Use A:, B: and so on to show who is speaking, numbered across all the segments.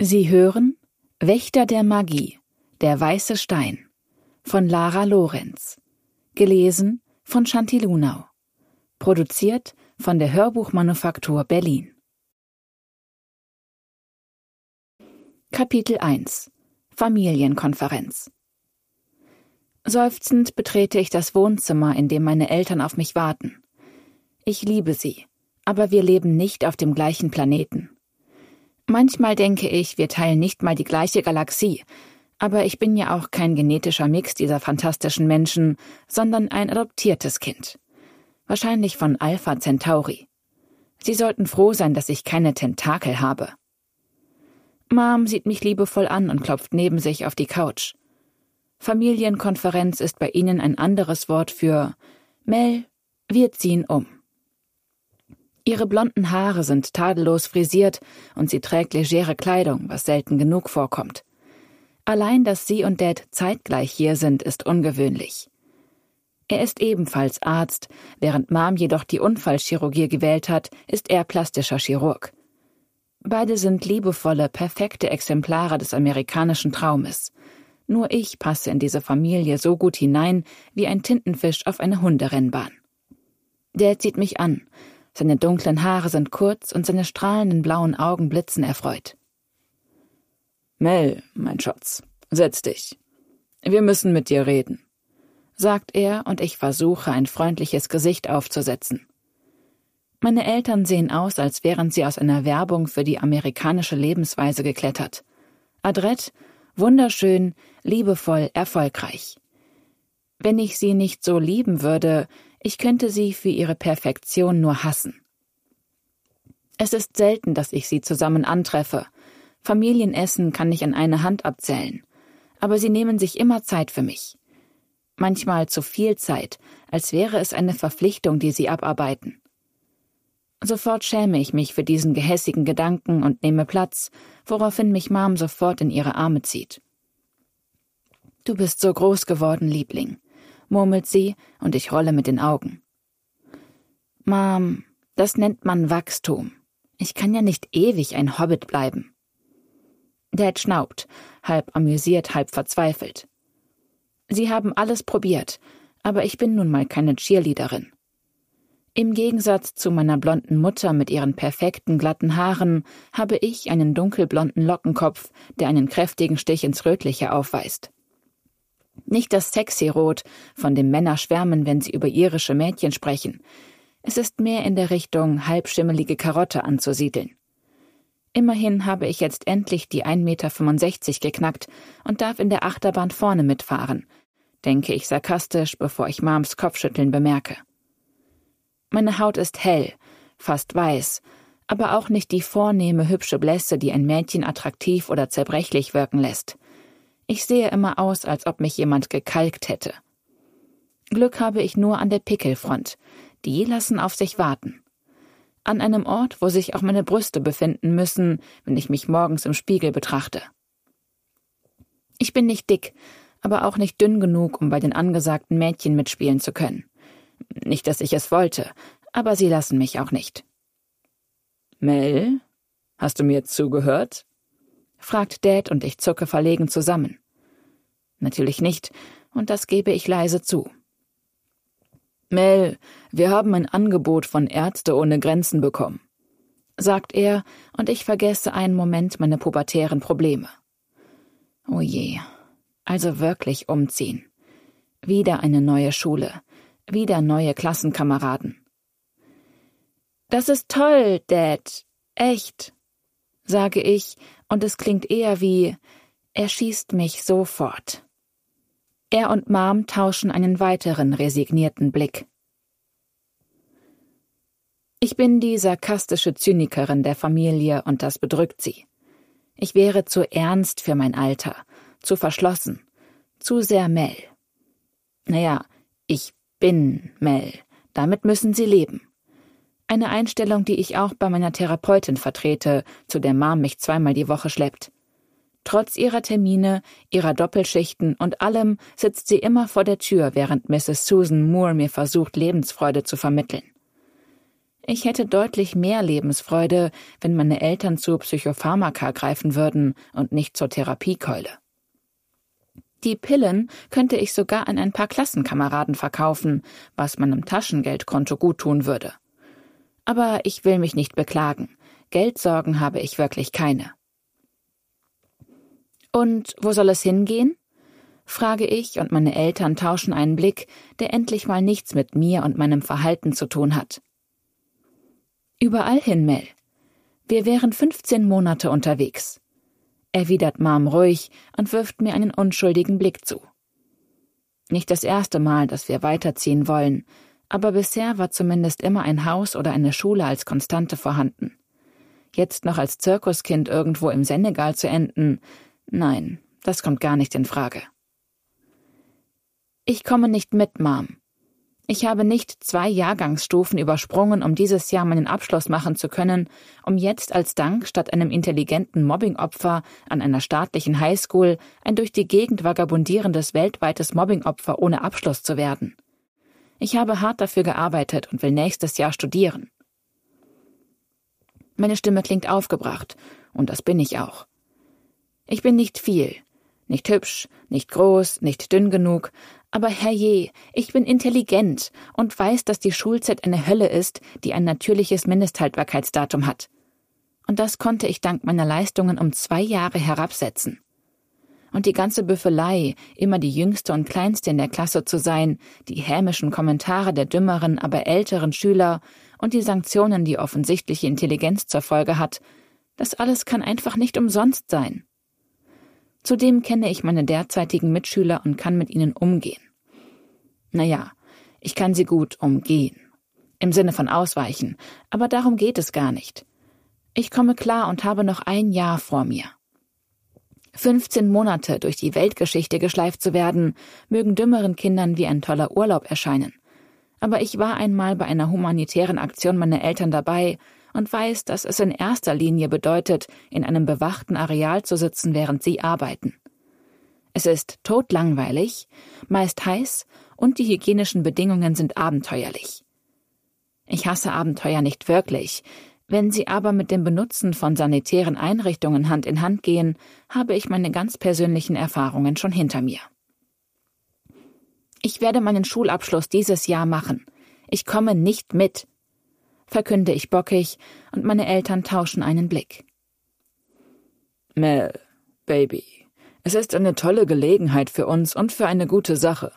A: Sie hören Wächter der Magie, der weiße Stein von Lara Lorenz. Gelesen von Shanti Lunau. Produziert von der Hörbuchmanufaktur Berlin. Kapitel 1 Familienkonferenz Seufzend betrete ich das Wohnzimmer, in dem meine Eltern auf mich warten. Ich liebe sie, aber wir leben nicht auf dem gleichen Planeten. Manchmal denke ich, wir teilen nicht mal die gleiche Galaxie, aber ich bin ja auch kein genetischer Mix dieser fantastischen Menschen, sondern ein adoptiertes Kind. Wahrscheinlich von Alpha Centauri. Sie sollten froh sein, dass ich keine Tentakel habe. Mom sieht mich liebevoll an und klopft neben sich auf die Couch. Familienkonferenz ist bei ihnen ein anderes Wort für Mel, wir ziehen um. Ihre blonden Haare sind tadellos frisiert und sie trägt legere Kleidung, was selten genug vorkommt. Allein, dass sie und Dad zeitgleich hier sind, ist ungewöhnlich. Er ist ebenfalls Arzt, während Mom jedoch die Unfallchirurgie gewählt hat, ist er plastischer Chirurg. Beide sind liebevolle, perfekte Exemplare des amerikanischen Traumes. Nur ich passe in diese Familie so gut hinein wie ein Tintenfisch auf eine Hunderennbahn. Dad sieht mich an, seine dunklen Haare sind kurz und seine strahlenden blauen Augen blitzen erfreut. Mel, mein Schatz, setz dich. Wir müssen mit dir reden, sagt er, und ich versuche, ein freundliches Gesicht aufzusetzen. Meine Eltern sehen aus, als wären sie aus einer Werbung für die amerikanische Lebensweise geklettert. Adrett, wunderschön, liebevoll, erfolgreich. Wenn ich sie nicht so lieben würde, ich könnte sie für ihre Perfektion nur hassen. Es ist selten, dass ich sie zusammen antreffe. Familienessen kann ich an eine Hand abzählen. Aber sie nehmen sich immer Zeit für mich. Manchmal zu viel Zeit, als wäre es eine Verpflichtung, die sie abarbeiten. Sofort schäme ich mich für diesen gehässigen Gedanken und nehme Platz, woraufhin mich Mom sofort in ihre Arme zieht. Du bist so groß geworden, Liebling murmelt sie, und ich rolle mit den Augen. Mom, das nennt man Wachstum. Ich kann ja nicht ewig ein Hobbit bleiben. Dad schnaubt, halb amüsiert, halb verzweifelt. Sie haben alles probiert, aber ich bin nun mal keine Cheerleaderin. Im Gegensatz zu meiner blonden Mutter mit ihren perfekten glatten Haaren habe ich einen dunkelblonden Lockenkopf, der einen kräftigen Stich ins Rötliche aufweist. Nicht das sexy Rot, von dem Männer schwärmen, wenn sie über irische Mädchen sprechen. Es ist mehr in der Richtung halbschimmelige Karotte anzusiedeln. Immerhin habe ich jetzt endlich die 1,65 Meter geknackt und darf in der Achterbahn vorne mitfahren, denke ich sarkastisch, bevor ich Mams Kopfschütteln bemerke. Meine Haut ist hell, fast weiß, aber auch nicht die vornehme, hübsche Blässe, die ein Mädchen attraktiv oder zerbrechlich wirken lässt. Ich sehe immer aus, als ob mich jemand gekalkt hätte. Glück habe ich nur an der Pickelfront. Die lassen auf sich warten. An einem Ort, wo sich auch meine Brüste befinden müssen, wenn ich mich morgens im Spiegel betrachte. Ich bin nicht dick, aber auch nicht dünn genug, um bei den angesagten Mädchen mitspielen zu können. Nicht, dass ich es wollte, aber sie lassen mich auch nicht. Mel, hast du mir zugehört? fragt Dad und ich zucke verlegen zusammen. Natürlich nicht, und das gebe ich leise zu. Mel, wir haben ein Angebot von Ärzte ohne Grenzen bekommen, sagt er, und ich vergesse einen Moment meine pubertären Probleme. Oh je, also wirklich umziehen. Wieder eine neue Schule, wieder neue Klassenkameraden. Das ist toll, Dad. Echt, sage ich und es klingt eher wie Er schießt mich sofort. Er und Mom tauschen einen weiteren resignierten Blick. Ich bin die sarkastische Zynikerin der Familie und das bedrückt sie. Ich wäre zu ernst für mein Alter, zu verschlossen, zu sehr Mel. Naja, ich bin Mel, damit müssen sie leben. Eine Einstellung, die ich auch bei meiner Therapeutin vertrete, zu der Mom mich zweimal die Woche schleppt. Trotz ihrer Termine, ihrer Doppelschichten und allem sitzt sie immer vor der Tür, während Mrs. Susan Moore mir versucht, Lebensfreude zu vermitteln. Ich hätte deutlich mehr Lebensfreude, wenn meine Eltern zu Psychopharmaka greifen würden und nicht zur Therapiekeule. Die Pillen könnte ich sogar an ein paar Klassenkameraden verkaufen, was meinem Taschengeldkonto guttun würde. Aber ich will mich nicht beklagen. Geldsorgen habe ich wirklich keine. Und wo soll es hingehen? frage ich, und meine Eltern tauschen einen Blick, der endlich mal nichts mit mir und meinem Verhalten zu tun hat. Überall hin, Mel. Wir wären fünfzehn Monate unterwegs, erwidert Mom ruhig und wirft mir einen unschuldigen Blick zu. Nicht das erste Mal, dass wir weiterziehen wollen, aber bisher war zumindest immer ein Haus oder eine Schule als Konstante vorhanden. Jetzt noch als Zirkuskind irgendwo im Senegal zu enden, nein, das kommt gar nicht in Frage. Ich komme nicht mit, Mom. Ich habe nicht zwei Jahrgangsstufen übersprungen, um dieses Jahr meinen Abschluss machen zu können, um jetzt als Dank statt einem intelligenten Mobbingopfer an einer staatlichen Highschool ein durch die Gegend vagabundierendes weltweites Mobbingopfer ohne Abschluss zu werden. Ich habe hart dafür gearbeitet und will nächstes Jahr studieren. Meine Stimme klingt aufgebracht, und das bin ich auch. Ich bin nicht viel, nicht hübsch, nicht groß, nicht dünn genug, aber herrje, ich bin intelligent und weiß, dass die Schulzeit eine Hölle ist, die ein natürliches Mindesthaltbarkeitsdatum hat. Und das konnte ich dank meiner Leistungen um zwei Jahre herabsetzen und die ganze Büffelei, immer die jüngste und kleinste in der Klasse zu sein, die hämischen Kommentare der dümmeren, aber älteren Schüler und die Sanktionen, die offensichtliche Intelligenz zur Folge hat, das alles kann einfach nicht umsonst sein. Zudem kenne ich meine derzeitigen Mitschüler und kann mit ihnen umgehen. Naja, ich kann sie gut umgehen. Im Sinne von ausweichen, aber darum geht es gar nicht. Ich komme klar und habe noch ein Jahr vor mir. 15 Monate durch die Weltgeschichte geschleift zu werden, mögen dümmeren Kindern wie ein toller Urlaub erscheinen. Aber ich war einmal bei einer humanitären Aktion meiner Eltern dabei und weiß, dass es in erster Linie bedeutet, in einem bewachten Areal zu sitzen, während sie arbeiten. Es ist totlangweilig, meist heiß und die hygienischen Bedingungen sind abenteuerlich. Ich hasse Abenteuer nicht wirklich, wenn sie aber mit dem Benutzen von sanitären Einrichtungen Hand in Hand gehen, habe ich meine ganz persönlichen Erfahrungen schon hinter mir. Ich werde meinen Schulabschluss dieses Jahr machen. Ich komme nicht mit, verkünde ich bockig, und meine Eltern tauschen einen Blick. Mel, Baby, es ist eine tolle Gelegenheit für uns und für eine gute Sache,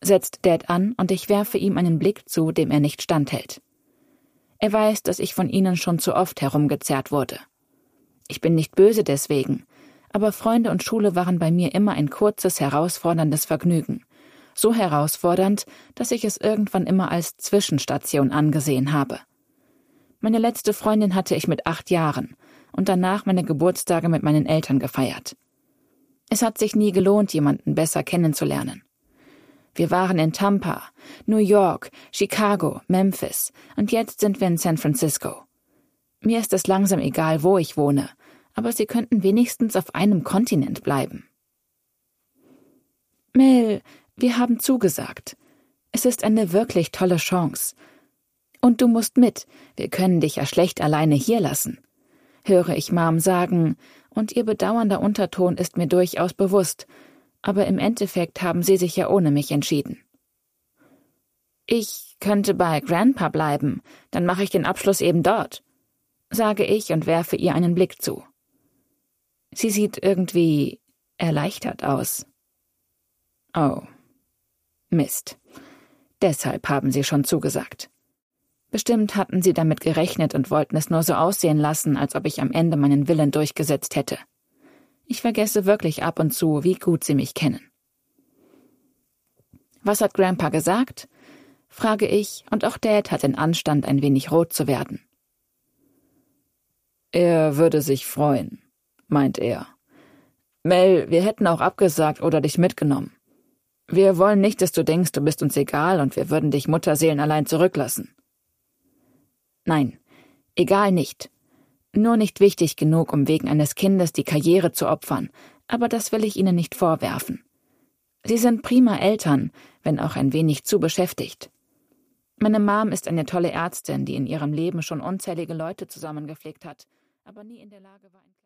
A: setzt Dad an, und ich werfe ihm einen Blick zu, dem er nicht standhält. Er weiß, dass ich von Ihnen schon zu oft herumgezerrt wurde. Ich bin nicht böse deswegen, aber Freunde und Schule waren bei mir immer ein kurzes, herausforderndes Vergnügen. So herausfordernd, dass ich es irgendwann immer als Zwischenstation angesehen habe. Meine letzte Freundin hatte ich mit acht Jahren und danach meine Geburtstage mit meinen Eltern gefeiert. Es hat sich nie gelohnt, jemanden besser kennenzulernen. Wir waren in Tampa, New York, Chicago, Memphis und jetzt sind wir in San Francisco. Mir ist es langsam egal, wo ich wohne, aber Sie könnten wenigstens auf einem Kontinent bleiben. Mel, wir haben zugesagt. Es ist eine wirklich tolle Chance. Und du musst mit, wir können dich ja schlecht alleine hier lassen. Höre ich Mom sagen, und ihr bedauernder Unterton ist mir durchaus bewusst, aber im Endeffekt haben sie sich ja ohne mich entschieden. Ich könnte bei Grandpa bleiben, dann mache ich den Abschluss eben dort, sage ich und werfe ihr einen Blick zu. Sie sieht irgendwie erleichtert aus. Oh. Mist. Deshalb haben sie schon zugesagt. Bestimmt hatten sie damit gerechnet und wollten es nur so aussehen lassen, als ob ich am Ende meinen Willen durchgesetzt hätte. Ich vergesse wirklich ab und zu, wie gut Sie mich kennen. Was hat Grandpa gesagt? frage ich, und auch Dad hat den Anstand, ein wenig rot zu werden. Er würde sich freuen, meint er. Mel, wir hätten auch abgesagt oder dich mitgenommen. Wir wollen nicht, dass du denkst, du bist uns egal und wir würden dich Mutterseelen allein zurücklassen. Nein, egal nicht. Nur nicht wichtig genug, um wegen eines Kindes die Karriere zu opfern, aber das will ich Ihnen nicht vorwerfen. Sie sind prima Eltern, wenn auch ein wenig zu beschäftigt. Meine Mom ist eine tolle Ärztin, die in ihrem Leben schon unzählige Leute zusammengepflegt hat, aber nie in der Lage war, ein